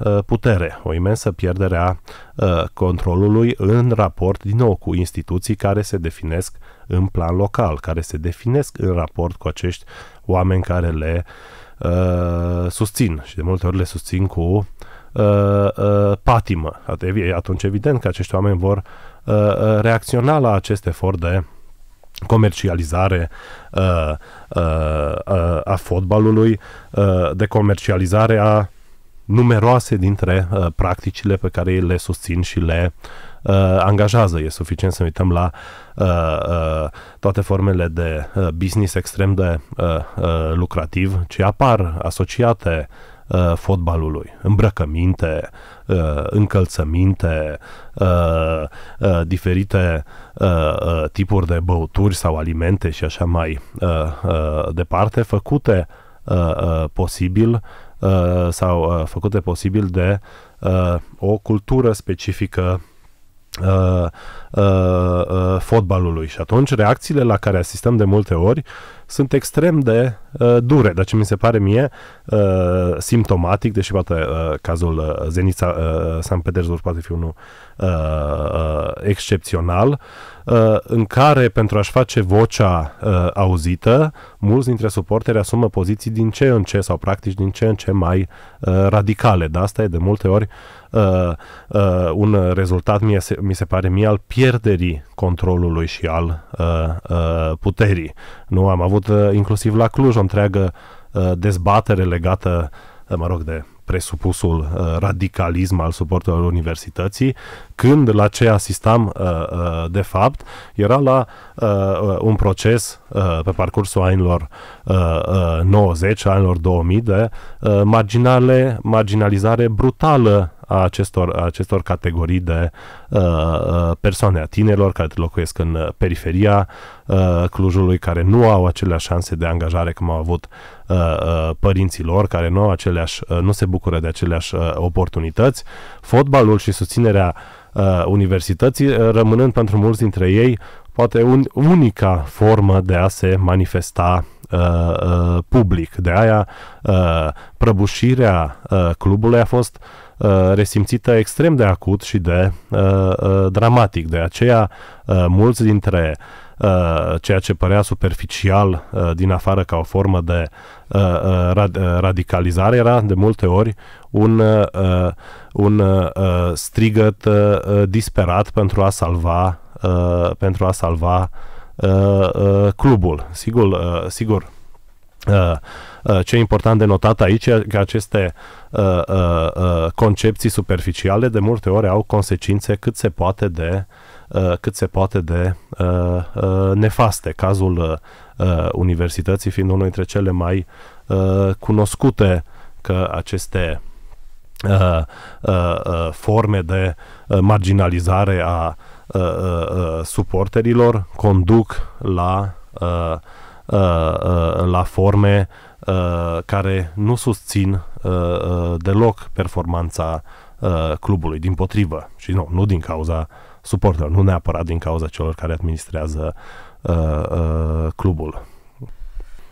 uh, putere, o imensă pierdere a uh, controlului în raport, din nou, cu instituții care se definesc în plan local, care se definesc în raport cu acești oameni care le susțin și de multe ori le susțin cu patimă. Atunci evident că acești oameni vor reacționa la acest efort de comercializare a fotbalului, de comercializare a numeroase dintre uh, practicile pe care le susțin și le uh, angajează. E suficient să uităm la uh, uh, toate formele de uh, business extrem de uh, uh, lucrativ ce apar asociate uh, fotbalului. Îmbrăcăminte, uh, încălțăminte, uh, uh, diferite uh, uh, tipuri de băuturi sau alimente și așa mai uh, uh, departe, făcute uh, uh, posibil uh, Uh, sau uh, făcute posibil de uh, o cultură specifică uh, uh, fotbalului. Și atunci reacțiile la care asistăm de multe ori sunt extrem de uh, dure, dar ce mi se pare mie uh, simptomatic, deși poate uh, cazul uh, Zenița uh, San Petersburg poate fi unul uh, uh, excepțional, uh, în care pentru a-și face vocea uh, auzită, mulți dintre suporteri asumă poziții din ce în ce sau practici din ce în ce mai uh, radicale. De asta e de multe ori uh, uh, un rezultat, mie se, mi se pare mie, al pierderii pierderii controlului și al uh, uh, puterii. Nu am avut uh, inclusiv la Cluj o întreagă uh, dezbatere legată, uh, mă rog, de presupusul uh, radicalism al suportului universității, când la ce asistam uh, uh, de fapt era la uh, uh un proces uh, pe parcursul anilor uh, uh, 90, anilor 2000 de uh, marginale, marginalizare brutală a acestor, a acestor categorii de uh, uh persoane, a tinerilor care locuiesc în uh, periferia uh, Clujului, care nu au aceleași șanse de angajare cum au avut uh, uh, părinților, care nu, au aceleași, uh, nu se bucură de aceleași uh, oportunități. Fotbalul și susținerea uh, universității, uh, rămânând pentru mulți dintre ei poate un, unica formă de a se manifesta uh, public. De aia, prăbușirea clubului a fost Uh, resimțită extrem de acut și de uh, uh, dramatic. De aceea, mulți dintre ceea ce părea superficial din afară ca o formă de radicalizare era de multe ori un, un strigăt disperat pentru a salva pentru a salva clubul. Sigur, sigur ce e important de notat aici că aceste concepții superficiale de multe ori au consecințe cât se poate de cât se poate de nefaste. Cazul universității fiind unul dintre cele mai cunoscute că aceste Uh, uh, uh, forme de marginalizare a suporterilor conduc la la forme Uh, care nu susțin uh, uh, deloc performanța clubului, din potrivă și nu, nu din cauza suportelor, nu neapărat din cauza celor care administrează clubul.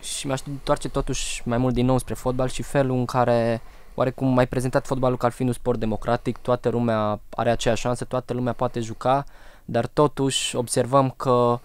Și mi-aș întoarce totuși mai mult din nou spre fotbal și felul în care oarecum mai prezentat fotbalul ca fiind un sport democratic, toată lumea are aceeași șansă, toată lumea poate juca, dar totuși observăm că uh,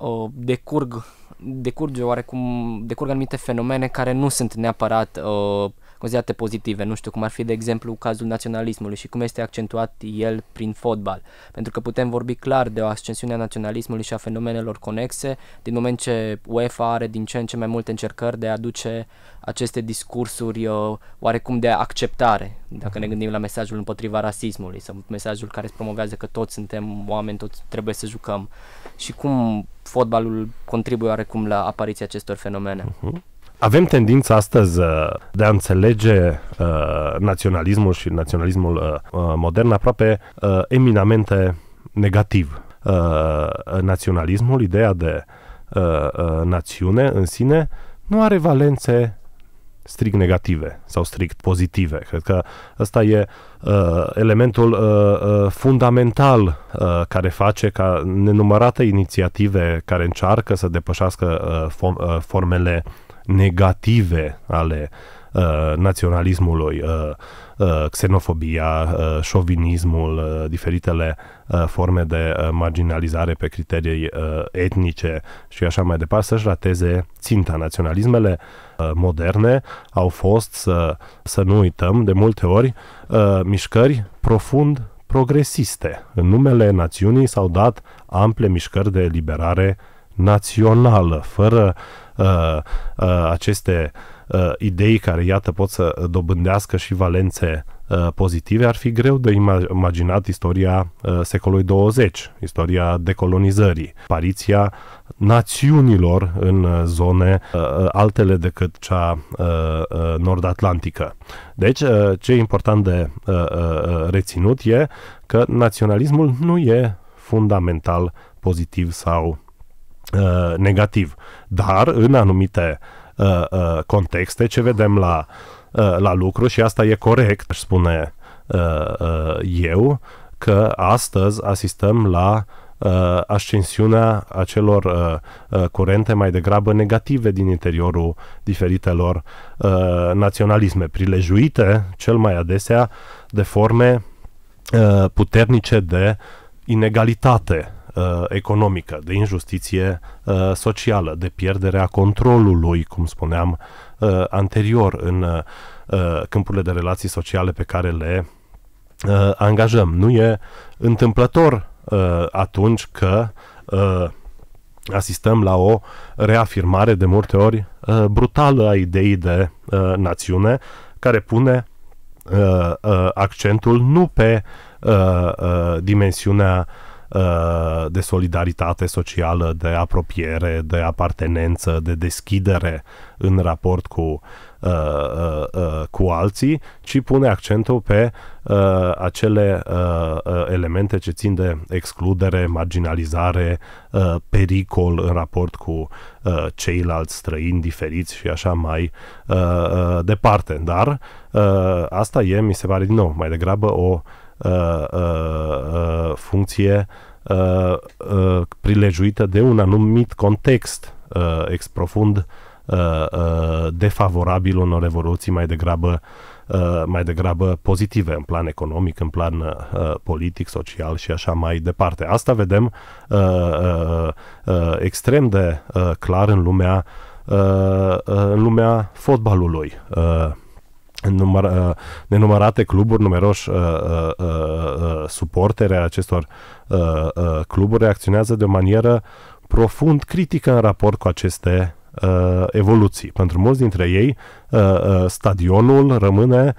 uh, decurg, decurge oarecum, decurg anumite fenomene care nu sunt neapărat uh, considerate pozitive, nu știu cum ar fi de exemplu cazul naționalismului și cum este accentuat el prin fotbal, pentru că putem vorbi clar de o ascensiune a naționalismului și a fenomenelor conexe, din moment ce UEFA are din ce în ce mai multe încercări de a aduce aceste discursuri uh, oarecum de acceptare, dacă ne gândim la mesajul împotriva rasismului sau mesajul care promovează că toți suntem oameni, toți trebuie să jucăm și cum fotbalul contribuie oarecum la apariția acestor fenomene. Uh-huh. Avem tendința astăzi uh, de a înțelege uh, naționalismul și naționalismul uh, uh modern aproape uh, eminamente negativ. Uh, naționalismul, ideea de națiune în sine, nu are valențe strict negative sau strict pozitive. Cred că ăsta e uh, elementul uh, uh, fundamental uh, care face ca nenumărate inițiative care încearcă să depășească uh, form, uh, formele negative ale uh, naționalismului, uh, uh, xenofobia, uh, șovinismul, uh, diferitele uh, forme de uh, marginalizare pe criterii uh, etnice și așa mai departe, să-și rateze ținta. Naționalismele uh, Uh, moderne au fost, să, să nu uităm, de multe ori, uh, mișcări profund progresiste. În numele națiunii s-au dat ample mișcări de liberare națională, fără uh, uh, aceste uh, idei care, iată, pot să dobândească și valențe Uh, pozitive, ar fi greu de imaginat istoria uh, secolului 20, istoria decolonizării, pariția națiunilor în uh, zone altele decât cea nord-atlantică. Deci, ce e important de reținut e că naționalismul nu e fundamental pozitiv sau negativ, dar în anumite contexte, ce vedem la uh, Uh, la lucru și asta e corect, aș spune uh, uh, eu, că astăzi asistăm la uh, ascensiunea acelor uh, uh, curente mai degrabă negative din interiorul diferitelor uh, naționalisme, prilejuite cel mai adesea de forme uh, puternice de inegalitate uh, economică, de injustiție uh, socială, de pierderea controlului, cum spuneam uh, anterior, în uh, câmpurile de relații sociale pe care le uh, angajăm. Nu e întâmplător uh, atunci că uh, asistăm la o reafirmare de multe ori uh, brutală a ideii de uh, națiune care pune uh, uh, accentul nu pe uh, uh, dimensiunea uh, Uh, de solidaritate socială, de apropiere, de apartenență, de deschidere în raport cu, uh, uh, cu alții, ci pune accentul pe acele elemente ce țin de excludere, marginalizare, pericol în raport cu ceilalți străini diferiți și așa mai departe. Dar asta e, mi se pare, din nou, mai degrabă o Uh, uh, uh, funcție prilejuită de un anumit context exprofund defavorabil unor evoluții mai degrabă mai degrabă pozitive în plan economic, în plan uh, politic, social și așa mai departe. Asta vedem uh, uh, extrem de clar în lumea în lumea fotbalului număr, uh, nenumărate cluburi, numeroși uh, uh, uh, uh, suportere a acestor uh, uh, cluburi reacționează de o manieră profund critică în raport cu aceste uh, evoluții. Pentru mulți dintre ei, uh, uh, stadionul rămâne,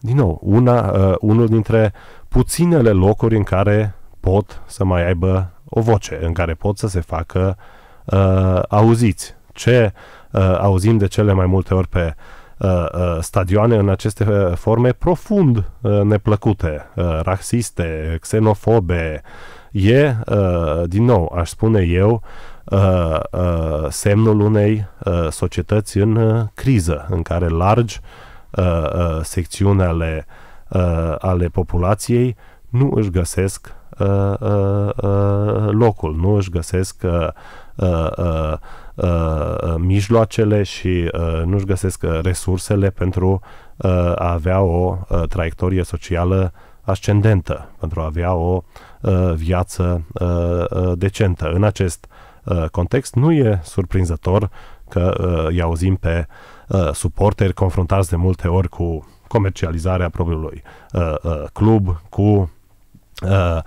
din nou, una, uh, unul dintre puținele locuri în care pot să mai aibă o voce, în care pot să se facă uh, auziți. Ce uh, auzim de cele mai multe ori pe uh, Uh, uh, stadioane în aceste uh, forme profund neplăcute, rasiste, xenofobe. E, din nou, aș spune eu, semnul unei societăți în criză, în care largi secțiune ale, ale populației nu își găsesc locul, nu își găsesc Uh, uh, mijloacele și uh, nu-și găsesc uh, resursele pentru uh, a avea o uh, traiectorie socială ascendentă, pentru a avea o uh, viață uh, uh, decentă. În acest uh, context nu e surprinzător că uh, îi auzim pe uh, suporteri confruntați de multe ori cu comercializarea propriului uh, uh, club, cu uh,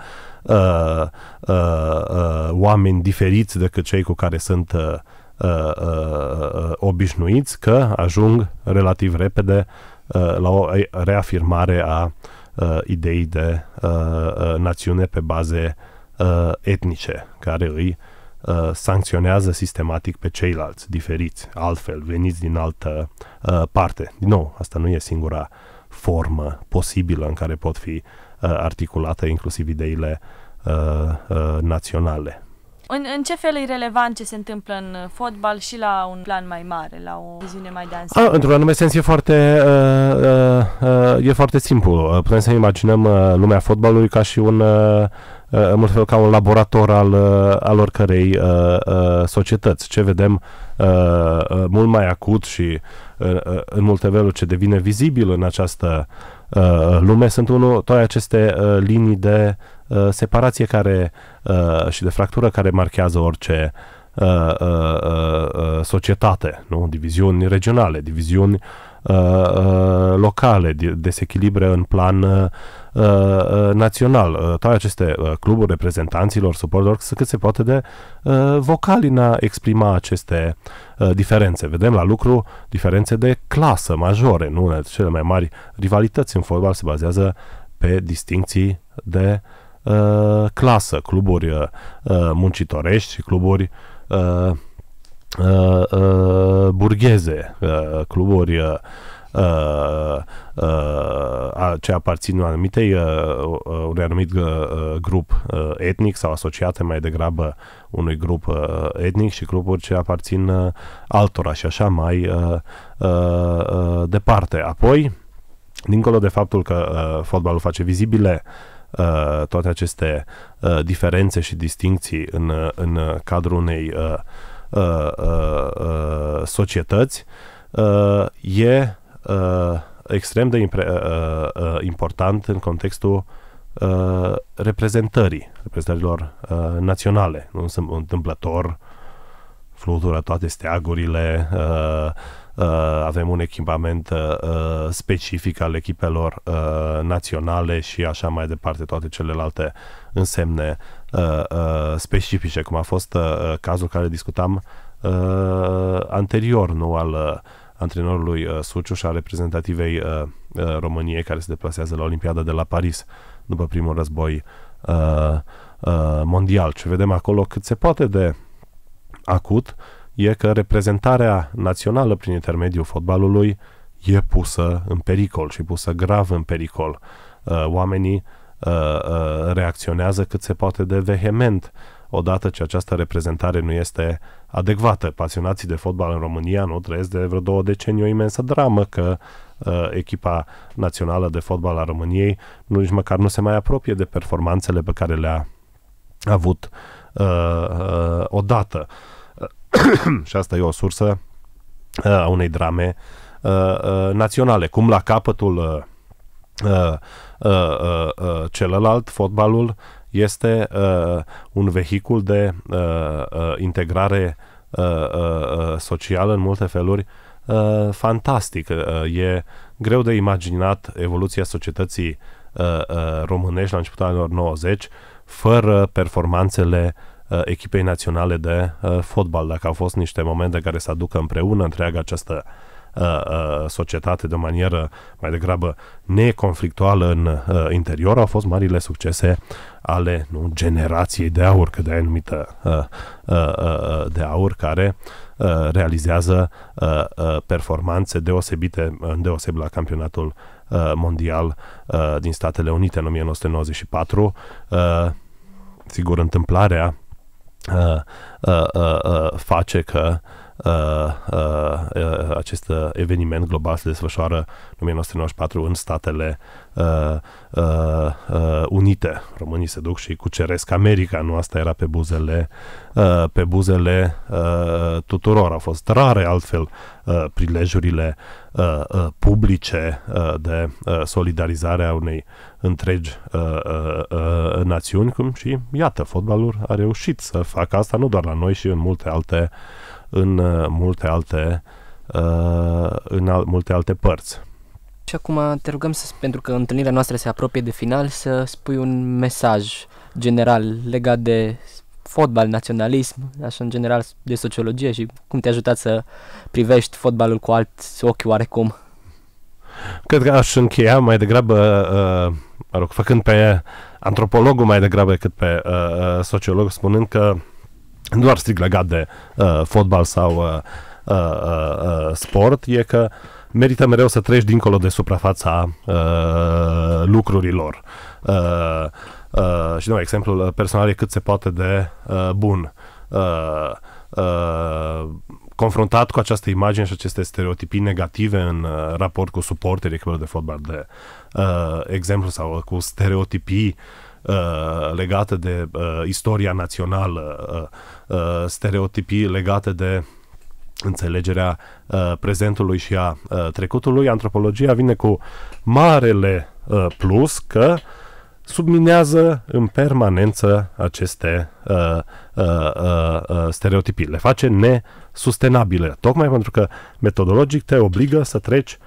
uh, uh, uh, oameni diferiți decât cei cu care sunt uh, uh, uh, uh, obișnuiți, că ajung relativ repede uh, la o reafirmare a uh, ideii de uh, uh, națiune pe baze uh, etnice, care îi uh, sancționează sistematic pe ceilalți, diferiți, altfel, veniți din altă uh, parte. Din nou, asta nu e singura formă posibilă în care pot fi uh, Uh, articulată, inclusiv ideile uh, uh, naționale. În, în ce fel e relevant ce se întâmplă în fotbal și la un plan mai mare, la o viziune mai de ansamblu? Ah, într-un anume sens e foarte, uh, uh, uh, e foarte simplu. Putem să imaginăm uh, lumea fotbalului ca și un, uh, în mult fel, ca un laborator al, uh, al oricărei uh, uh, societăți. Ce vedem uh, uh, mult mai acut și uh, uh, în multe feluri ce devine vizibil în această uh, Uh, lume sunt unul, toate aceste uh, linii de uh, separație care, și de fractură care marchează orice societate, nu? diviziuni regionale, diviziuni Uh, uh, locale, desechilibre în plan uh, uh național. Uh, toate aceste cluburi reprezentanților, suportorilor, sunt cât se poate de vocali în a exprima aceste diferențe. Vedem la lucru diferențe de clasă majore, nu unele cele mai mari rivalități în fotbal se bazează pe distinții de uh, clasă, cluburi uh, muncitorești și cluburi uh, Uh, uh, burgheze, uh, cluburi uh, uh, uh, ce aparțin anumitei, uh, uh, unui anumit uh, grup uh, etnic sau asociate mai degrabă unui grup uh, etnic și cluburi ce aparțin uh, altora și așa mai uh, uh, uh, departe. Apoi, dincolo de faptul că uh, fotbalul face vizibile toate aceste diferențe și distincții în, în cadrul unei uh, uh, uh, uh, societăți uh, e uh, extrem de impre- uh, uh, important în contextul uh, reprezentării, reprezentărilor uh, naționale. Nu sunt întâmplător, flutură toate steagurile, uh, Uh, avem un echipament uh, uh, specific al echipelor naționale și așa mai departe, toate celelalte însemne specifice, cum a fost cazul care discutam anterior, nu al antrenorului Suciu și a reprezentativei României care se deplasează la Olimpiada de la Paris după primul război mondial. Ce vedem acolo cât se poate de acut, e că reprezentarea națională prin intermediul fotbalului e pusă în pericol și pusă grav în pericol. Uh, oamenii uh, uh, reacționează cât se poate de vehement odată ce această reprezentare nu este adecvată. Pasionații de fotbal în România nu trăiesc de vreo două decenii o imensă dramă că uh, echipa națională de fotbal a României nu, nici măcar nu se mai apropie de performanțele pe care le-a avut uh, uh, odată. Uh, <coughs> și asta e o sursă uh, a unei drame uh, uh, naționale, cum la capătul celălalt, fotbalul este un vehicul de integrare socială în multe feluri fantastic. E greu de imaginat evoluția societății românești la începutul anilor 90 fără performanțele uh, Uh, echipei naționale de uh, fotbal. Dacă au fost niște momente care să aducă împreună întreaga această uh, societate de o manieră mai degrabă neconflictuală în interior, au fost marile succese ale nu, generației de aur, că de-aia numită de aur, care realizează performanțe deosebite, deosebit la campionatul mondial din Statele Unite în 1994. Sigur, întâmplarea Uh, uh, uh, uh, face că uh, uh, uh, acest uh, eveniment global se desfășoară în 1994 în Statele uh, uh, uh, Unite. Românii se duc și cuceresc America, nu asta era pe buzele, uh, pe buzele uh, tuturor. Au fost rare altfel uh, prilejurile uh, uh, publice uh, de uh, solidarizare a unei întregi uh, uh, uh, națiuni cum și iată, fotbalul a reușit să facă asta nu doar la noi și în multe alte în uh, multe alte, uh, în al, multe alte părți. Și acum te rugăm să, pentru că întâlnirea noastră se apropie de final, să spui un mesaj general legat de fotbal, naționalism, așa în general de sociologie și cum te-a ajutat să privești fotbalul cu alți ochi oarecum. Cred că aș încheia mai degrabă, uh, mă rog, făcând pe antropologul mai degrabă decât pe sociolog, spunând că doar strict legat de uh, fotbal sau uh, uh, uh, uh, sport, e că merită mereu să treci dincolo de suprafața uh, lucrurilor. Uh, uh, și nu, exemplul personal e cât se poate de uh, bun. Uh, uh, confruntat cu această imagine și aceste stereotipii negative în uh, raport cu suporterii echipelor de fotbal, de uh, exemplu, sau cu stereotipii uh, legate de uh, istoria națională, uh, uh, stereotipii legate de înțelegerea uh, prezentului și a uh, trecutului, antropologia vine cu marele uh, plus că subminează în permanență aceste uh, uh, uh, uh, stereotipii, le face nesustenabile, tocmai pentru că metodologic te obligă să treci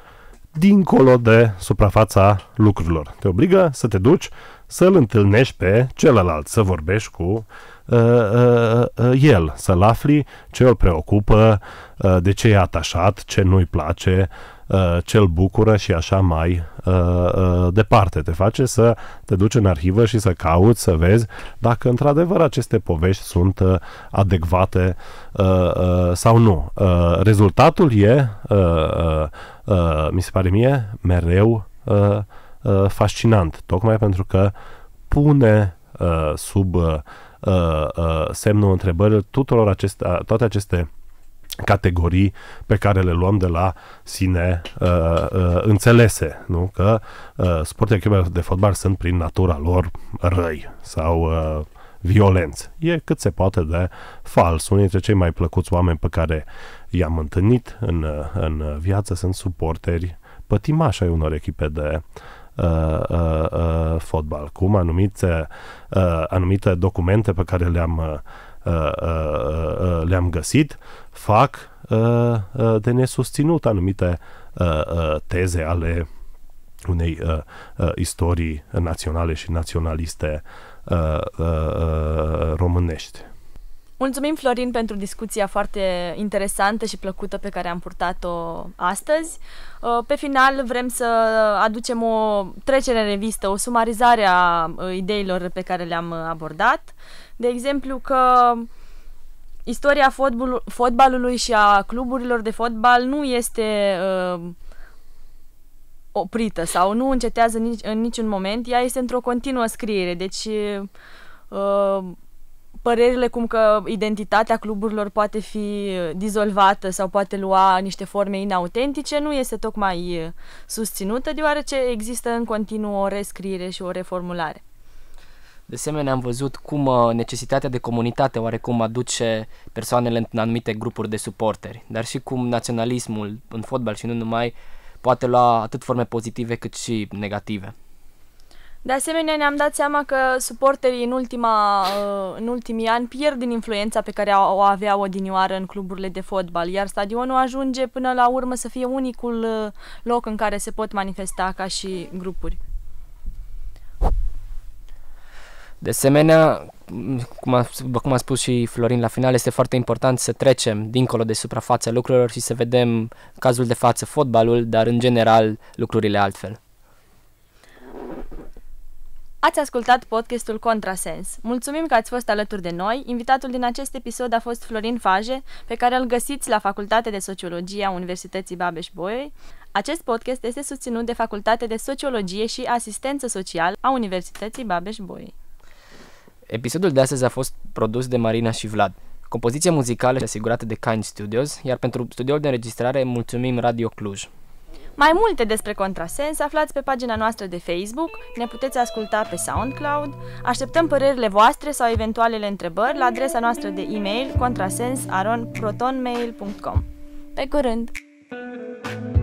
dincolo de suprafața lucrurilor. Te obligă să te duci să-l întâlnești pe celălalt, să vorbești cu uh, uh, uh, el, să-l afli ce îl preocupă, uh, de ce e atașat, ce nu-i place, uh, Uh, cel bucură și așa mai uh, uh, departe. Te face să te duci în arhivă și să cauți, să vezi dacă într-adevăr aceste povești sunt adecvate sau nu. Rezultatul e, mi se pare mie, mereu fascinant, tocmai pentru că pune sub semnul întrebării tuturor aceste, toate aceste categorii pe care le luăm de la sine uh, uh, înțelese, nu? Că uh, sportele de fotbal sunt prin natura lor răi sau uh, violenți. E cât se poate de fals. Unii dintre cei mai plăcuți oameni pe care i-am întâlnit în, uh, în viață sunt suporteri pătimași ai unor echipe de Uh, uh, uh, fotbal, cum anumite, uh, anumite documente pe care le-am uh, Uh, uh, uh, le-am găsit, fac de nesusținut anumite teze ale unei istorii naționale și naționaliste românești. Mulțumim, Florin, pentru discuția foarte interesantă și plăcută pe care am purtat-o astăzi. Pe final, vrem să aducem o trecere în revistă, o sumarizare a ideilor pe care le-am abordat de exemplu că istoria fotbol- fotbalului și a cluburilor de fotbal nu este uh, oprită sau nu încetează nici, în niciun moment, ea este într-o continuă scriere. Deci uh, părerile cum că identitatea cluburilor poate fi dizolvată sau poate lua niște forme inautentice nu este tocmai uh, susținută, deoarece există în continuu o rescriere și o reformulare. De asemenea, am văzut cum uh, necesitatea de comunitate oarecum aduce persoanele în anumite grupuri de suporteri, dar și cum naționalismul în fotbal și nu numai poate lua atât forme pozitive cât și negative. De asemenea, ne-am dat seama că suporterii în, ultima, uh, în ultimii ani pierd din influența pe care o aveau odinioară în cluburile de fotbal, iar stadionul ajunge până la urmă să fie unicul uh, loc în care se pot manifesta ca și grupuri. De asemenea, cum a, cum a spus și Florin la final, este foarte important să trecem dincolo de suprafața lucrurilor și să vedem cazul de față fotbalul, dar în general lucrurile altfel. Ați ascultat podcastul Contrasens. Mulțumim că ați fost alături de noi. Invitatul din acest episod a fost Florin Faje, pe care îl găsiți la Facultatea de Sociologie a Universității Babeș-Bolyai. Acest podcast este susținut de Facultatea de Sociologie și Asistență Socială a Universității Babeș-Bolyai. Episodul de astăzi a fost produs de Marina și Vlad. Compoziția muzicală este asigurată de Kind Studios, iar pentru studioul de înregistrare mulțumim Radio Cluj. Mai multe despre Contrasens aflați pe pagina noastră de Facebook, ne puteți asculta pe SoundCloud, așteptăm părerile voastre sau eventualele întrebări la adresa noastră de e-mail contrasens.protonmail.com Pe curând! thank you